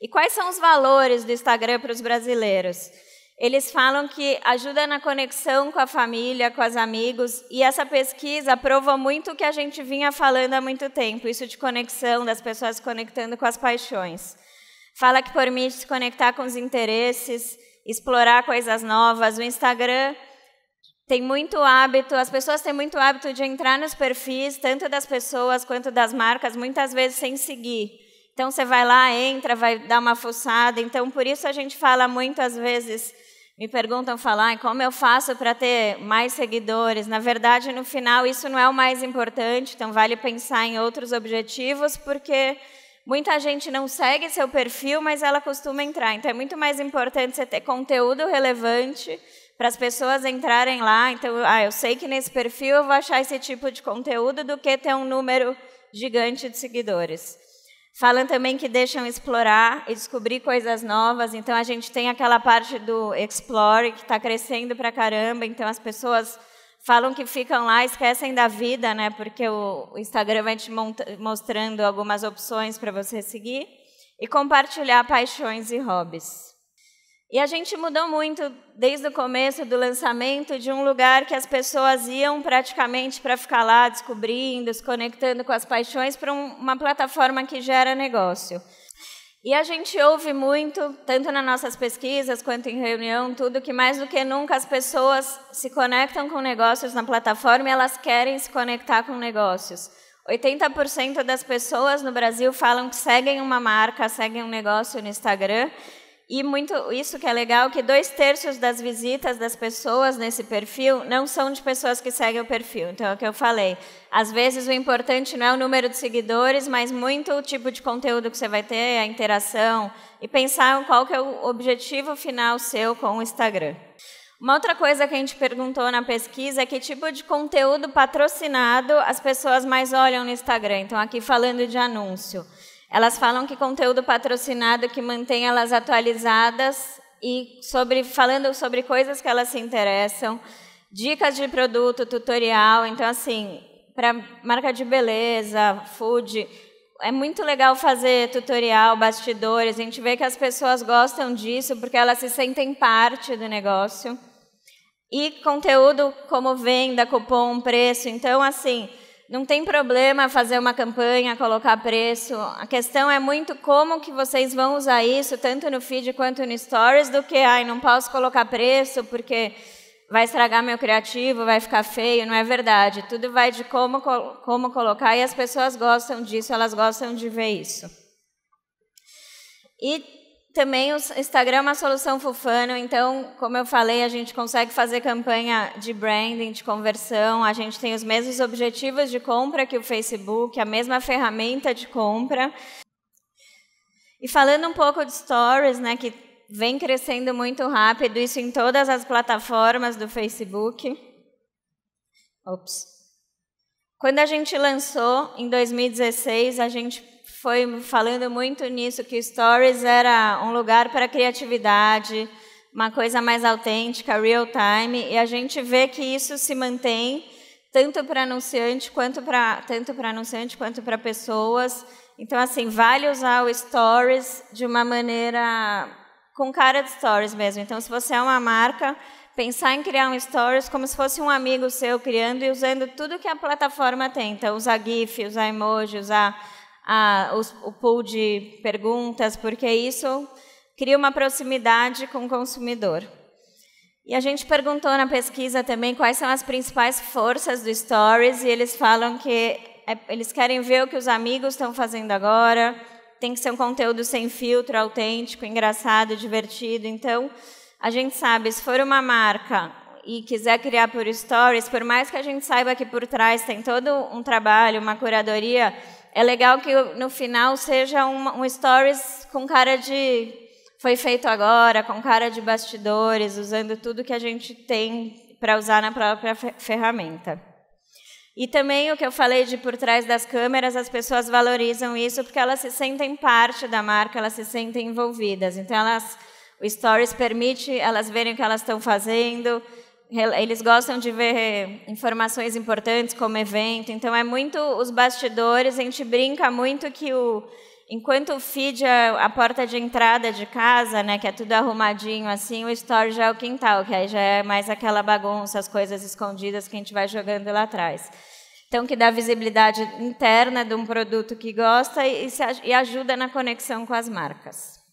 E quais são os valores do Instagram para os brasileiros? Eles falam que ajuda na conexão com a família, com os amigos, e essa pesquisa prova muito o que a gente vinha falando há muito tempo, isso de conexão, das pessoas se conectando com as paixões. Fala que permite se conectar com os interesses, explorar coisas novas. O Instagram tem muito hábito, as pessoas têm muito hábito de entrar nos perfis, tanto das pessoas quanto das marcas, muitas vezes sem seguir. Então você vai lá, entra, vai dar uma fuçada. Então por isso a gente fala muitas vezes, me perguntam falar, como eu faço para ter mais seguidores? Na verdade, no final isso não é o mais importante, então vale pensar em outros objetivos, porque muita gente não segue seu perfil, mas ela costuma entrar. Então é muito mais importante você ter conteúdo relevante para as pessoas entrarem lá. Então, ah, eu sei que nesse perfil eu vou achar esse tipo de conteúdo do que ter um número gigante de seguidores. Falam também que deixam explorar e descobrir coisas novas. Então a gente tem aquela parte do explore que está crescendo para caramba. Então as pessoas falam que ficam lá, esquecem da vida, né? Porque o Instagram vai te mostrando algumas opções para você seguir e compartilhar paixões e hobbies. E a gente mudou muito desde o começo do lançamento de um lugar que as pessoas iam praticamente para ficar lá descobrindo, se conectando com as paixões, para um, uma plataforma que gera negócio. E a gente ouve muito, tanto nas nossas pesquisas quanto em reunião, tudo que mais do que nunca as pessoas se conectam com negócios na plataforma e elas querem se conectar com negócios. 80% das pessoas no Brasil falam que seguem uma marca, seguem um negócio no Instagram e muito isso que é legal, que dois terços das visitas das pessoas nesse perfil não são de pessoas que seguem o perfil. Então, é o que eu falei. Às vezes, o importante não é o número de seguidores, mas muito o tipo de conteúdo que você vai ter, a interação, e pensar qual que é o objetivo final seu com o Instagram. Uma outra coisa que a gente perguntou na pesquisa é que tipo de conteúdo patrocinado as pessoas mais olham no Instagram. Então, aqui falando de anúncio. Elas falam que conteúdo patrocinado que mantém elas atualizadas e sobre falando sobre coisas que elas se interessam, dicas de produto, tutorial. Então, assim, para marca de beleza, food, é muito legal fazer tutorial, bastidores. A gente vê que as pessoas gostam disso porque elas se sentem parte do negócio. E conteúdo como venda, cupom, preço. Então, assim, não tem problema fazer uma campanha, colocar preço. A questão é muito como que vocês vão usar isso, tanto no feed quanto no stories, do que, ai, não posso colocar preço porque vai estragar meu criativo, vai ficar feio. Não é verdade. Tudo vai de como, como colocar e as pessoas gostam disso, elas gostam de ver isso. E também o Instagram é uma solução fufano, então, como eu falei, a gente consegue fazer campanha de branding, de conversão, a gente tem os mesmos objetivos de compra que o Facebook, a mesma ferramenta de compra. E falando um pouco de stories, né, que vem crescendo muito rápido, isso em todas as plataformas do Facebook. Ops. Quando a gente lançou em 2016, a gente foi falando muito nisso que Stories era um lugar para criatividade, uma coisa mais autêntica, real time, e a gente vê que isso se mantém tanto para anunciante quanto para tanto para anunciante quanto para pessoas. Então assim, vale usar o Stories de uma maneira com cara de stories mesmo. Então, se você é uma marca, pensar em criar um stories como se fosse um amigo seu criando e usando tudo que a plataforma tem. Então, usar GIF, usar emoji, usar a, os, o pool de perguntas, porque isso cria uma proximidade com o consumidor. E a gente perguntou na pesquisa também quais são as principais forças do Stories, e eles falam que é, eles querem ver o que os amigos estão fazendo agora, tem que ser um conteúdo sem filtro, autêntico, engraçado, divertido. Então, a gente sabe, se for uma marca e quiser criar por stories, por mais que a gente saiba que por trás tem todo um trabalho, uma curadoria, é legal que no final seja um, um stories com cara de foi feito agora, com cara de bastidores, usando tudo que a gente tem para usar na própria ferramenta. E também o que eu falei de por trás das câmeras, as pessoas valorizam isso porque elas se sentem parte da marca, elas se sentem envolvidas. Então, elas, o Stories permite elas verem o que elas estão fazendo, eles gostam de ver informações importantes como evento. Então, é muito os bastidores, a gente brinca muito que o Enquanto o feed é a porta de entrada de casa, né, que é tudo arrumadinho assim, o store já é o quintal, que aí já é mais aquela bagunça, as coisas escondidas que a gente vai jogando lá atrás. Então, que dá visibilidade interna de um produto que gosta e, e ajuda na conexão com as marcas.